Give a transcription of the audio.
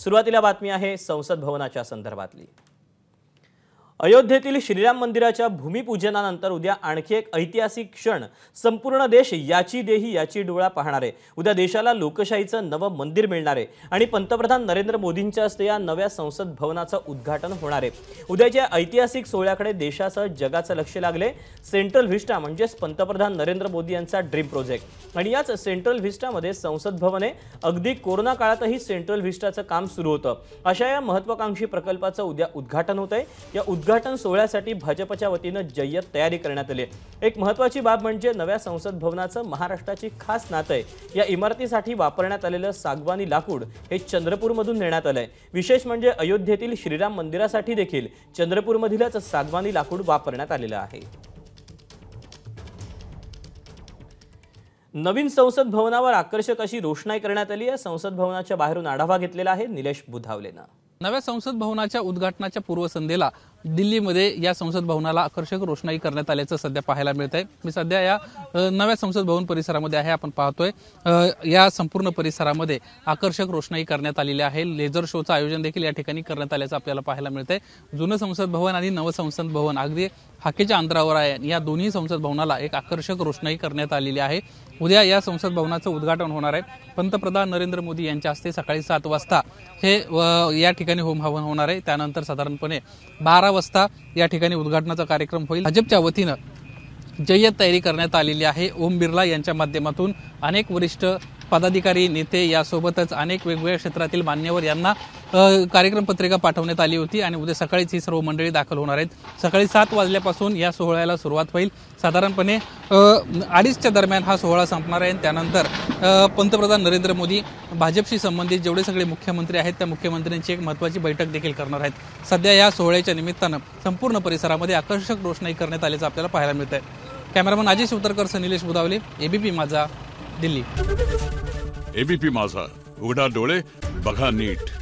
सुरुवातीला बातमी आहे संसद भवनाच्या संदर्भातली अयोध्येतील श्रीराम मंदिराच्या भूमिपूजनानंतर उद्या आणखी एक ऐतिहासिक क्षण संपूर्ण देश याची देही याची डोळा पाहणार आहे उद्या देशाला लोकशाहीचं नवं मंदिर मिळणार आहे आणि पंतप्रधान नरेंद्र मोदींच्या हस्ते या नव्या संसद भवनाचं उद्घाटन होणार आहे उद्याच्या ऐतिहासिक सोहळ्याकडे देशासह जगाचं लक्ष लागले सेंट्रल व्हिस्टा म्हणजेच पंतप्रधान नरेंद्र मोदी यांचा ड्रीम प्रोजेक्ट आणि याच सेंट्रल व्हिस्टामध्ये संसद भवन आहे अगदी कोरोना काळातही सेंट्रल व्हिस्टाचं काम सुरू होतं अशा या महत्वाकांक्षी प्रकल्पाचं उद्या उद्घाटन होत आहे या उद्घाटन उद्घाटन सोहळ्यासाठी भाजपच्या वतीनं जय्यत तयारी करण्यात आली एक महत्त्वाची बाब म्हणजे नव्या संसद भवनाचं महाराष्ट्राची खास नातं आहे या इमारतीसाठी वापरण्यात आलेलं सागवानी लाकूड हे चंद्रपूरमधून नेण्यात आलं आहे विशेष म्हणजे अयोध्येतील श्रीराम मंदिरासाठी देखील चंद्रपूरमधीलच सागवानी लाकूड वापरण्यात आलेलं आहे नवीन संसद भवनावर आकर्षक अशी रोषणाई करण्यात आली आहे संसद भवनाच्या बाहेरून आढावा घेतलेला आहे निलेश बुधावलेना नव्या संसद भवनाच्या उद्घाटनाच्या पूर्वसंध्येला दिल्लीमध्ये या संसद भवनाला आकर्षक रोषणाई करण्यात आल्याचं सध्या पाहायला मिळत आहे मी सध्या या नव्या संसद भवन परिसरामध्ये आहे आपण पाहतोय या संपूर्ण परिसरामध्ये आकर्षक रोषणाई करण्यात आलेली आहे लेझर शोचं आयोजन देखील या ठिकाणी करण्यात आल्याचं आपल्याला पाहायला मिळत आहे जुनं संसद भवन आणि नवं संसद भवन अगदी हाकेच्या अंतरावर आहे या दोन्ही संसद भवनाला एक आकर्षक रोषणाई करण्यात आलेली आहे उद्या या संसद भवनाचं उद्घाटन होणार आहे पंतप्रधान नरेंद्र मोदी यांच्या हस्ते सकाळी सात वाजता हे या ठिकाणी होम हवन होणार आहे त्यानंतर साधारणपणे बारा बारा या ठिकाणी उद्घाटनाचा कार्यक्रम होईल भाजपच्या वतीनं जय्यत तयारी करण्यात आलेली आहे ओम बिर्ला यांच्या माध्यमातून अनेक वरिष्ठ पदाधिकारी नेते यासोबतच अनेक वेगवेगळ्या क्षेत्रातील मान्यवर यांना कार्यक्रम पत्रिका पाठवण्यात आली होती आणि उद्या सकाळीच ही सर्व मंडळी दाखल होणार आहेत सकाळी सात वाजल्यापासून या सोहळ्याला सुरुवात होईल साधारणपणे अडीचच्या दरम्यान हा सोहळा संपणार आहे त्यानंतर पंतप्रधान नरेंद्र मोदी भाजपशी संबंधित जेवढे सगळे मुख्यमंत्री आहेत त्या मुख्यमंत्र्यांची एक महत्त्वाची बैठक देखील करणार आहेत सध्या या सोहळ्याच्या निमित्तानं संपूर्ण परिसरामध्ये आकर्षक रोषणाई करण्यात आल्याचं आपल्याला पाहायला मिळत आहे कॅमेरामन अजय शिवतरकर सनिलेश बुदावले एबीपी माझा दिल्ली एबीपी माझा उघडा डोळे बघा नीट